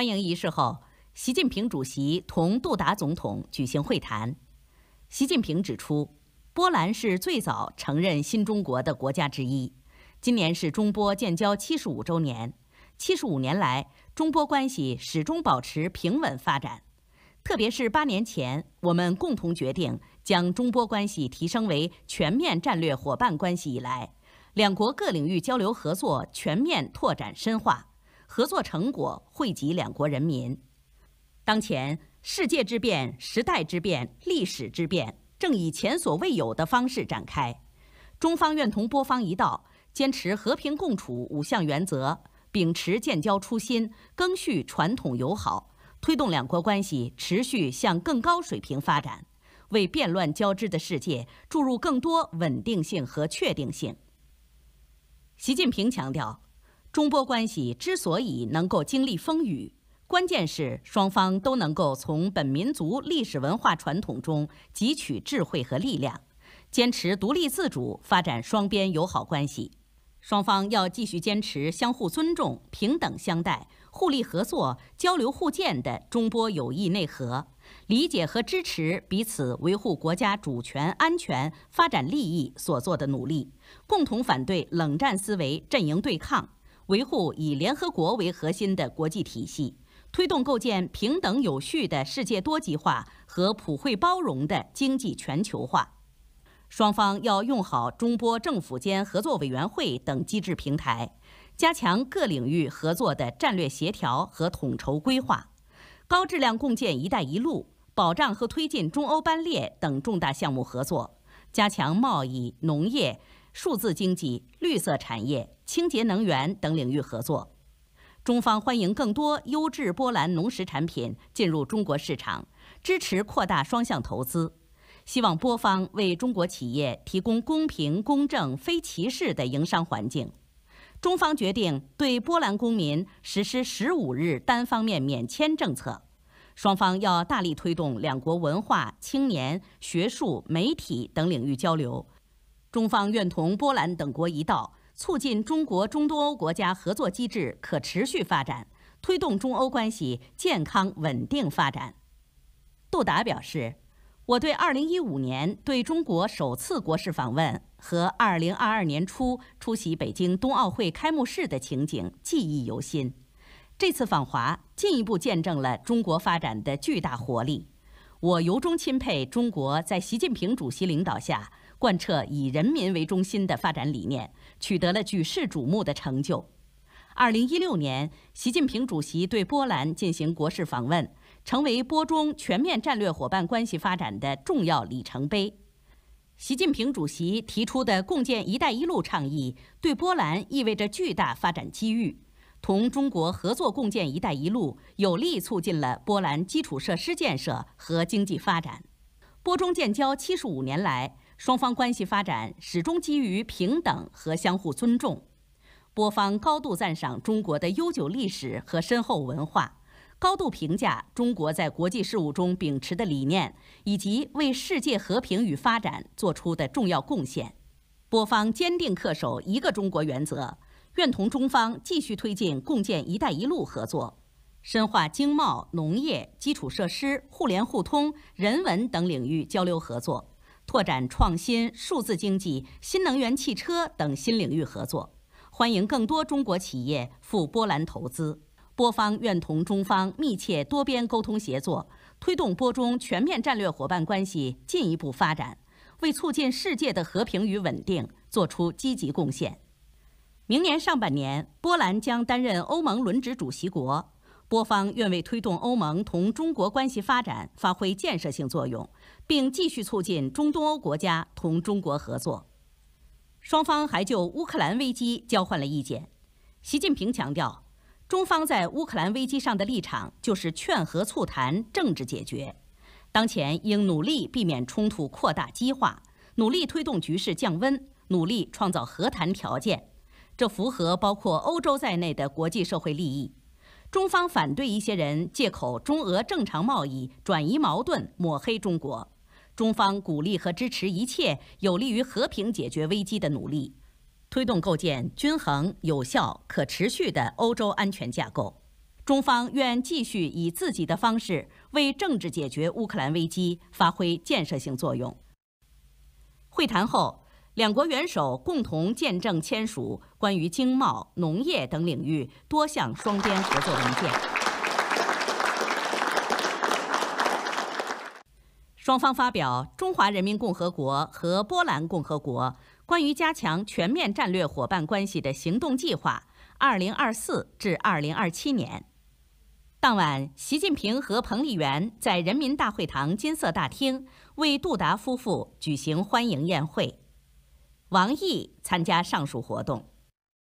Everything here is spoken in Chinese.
欢迎仪式后，习近平主席同杜达总统举行会谈。习近平指出，波兰是最早承认新中国的国家之一。今年是中波建交75周年，75年来，中波关系始终保持平稳发展。特别是八年前，我们共同决定将中波关系提升为全面战略伙伴关系以来，两国各领域交流合作全面拓展深化。合作成果惠及两国人民。当前，世界之变、时代之变、历史之变正以前所未有的方式展开。中方愿同波方一道，坚持和平共处五项原则，秉持建交初心，更续传统友好，推动两国关系持续向更高水平发展，为变乱交织的世界注入更多稳定性和确定性。习近平强调。中波关系之所以能够经历风雨，关键是双方都能够从本民族历史文化传统中汲取智慧和力量，坚持独立自主发展双边友好关系。双方要继续坚持相互尊重、平等相待、互利合作、交流互鉴的中波友谊内核，理解和支持彼此维护国家主权安全、发展利益所做的努力，共同反对冷战思维、阵营对抗。维护以联合国为核心的国际体系，推动构建平等有序的世界多极化和普惠包容的经济全球化。双方要用好中波政府间合作委员会等机制平台，加强各领域合作的战略协调和统筹规划，高质量共建“一带一路”，保障和推进中欧班列等重大项目合作，加强贸易、农业。数字经济、绿色产业、清洁能源等领域合作，中方欢迎更多优质波兰农食产品进入中国市场，支持扩大双向投资，希望波方为中国企业提供公平、公正、非歧视的营商环境。中方决定对波兰公民实施十五日单方面免签政策，双方要大力推动两国文化、青年、学术、媒体等领域交流。中方愿同波兰等国一道，促进中国中东欧国家合作机制可持续发展，推动中欧关系健康稳定发展。杜达表示：“我对2015年对中国首次国事访问和2022年初出席北京冬奥会开幕式的情景记忆犹新。这次访华进一步见证了中国发展的巨大活力。我由衷钦佩中国在习近平主席领导下。”贯彻以人民为中心的发展理念，取得了举世瞩目的成就。二零一六年，习近平主席对波兰进行国事访问，成为波中全面战略伙伴关系发展的重要里程碑。习近平主席提出的共建“一带一路”倡议，对波兰意味着巨大发展机遇。同中国合作共建“一带一路”，有力促进了波兰基础设施建设和经济发展。波中建交七十五年来，双方关系发展始终基于平等和相互尊重。波方高度赞赏中国的悠久历史和深厚文化，高度评价中国在国际事务中秉持的理念以及为世界和平与发展作出的重要贡献。波方坚定恪守一个中国原则，愿同中方继续推进共建“一带一路”合作，深化经贸、农业、基础设施互联互通、人文等领域交流合作。拓展创新、数字经济、新能源汽车等新领域合作，欢迎更多中国企业赴波兰投资。波方愿同中方密切多边沟通协作，推动波中全面战略伙伴关系进一步发展，为促进世界的和平与稳定做出积极贡献。明年上半年，波兰将担任欧盟轮值主席国。波方愿为推动欧盟同中国关系发展发挥建设性作用，并继续促进中东欧国家同中国合作。双方还就乌克兰危机交换了意见。习近平强调，中方在乌克兰危机上的立场就是劝和促谈、政治解决。当前应努力避免冲突扩大激化，努力推动局势降温，努力创造和谈条件。这符合包括欧洲在内的国际社会利益。中方反对一些人借口中俄正常贸易转移矛盾、抹黑中国。中方鼓励和支持一切有利于和平解决危机的努力，推动构建均衡、有效、可持续的欧洲安全架构。中方愿继续以自己的方式为政治解决乌克兰危机发挥建设性作用。会谈后。两国元首共同见证签署关于经贸、农业等领域多项双边合作文件。双方发表《中华人民共和国和波兰共和国关于加强全面战略伙伴关系的行动计划 （2024-2027 年）》。当晚，习近平和彭丽媛在人民大会堂金色大厅为杜达夫妇举行欢迎宴会。王毅参加上述活动。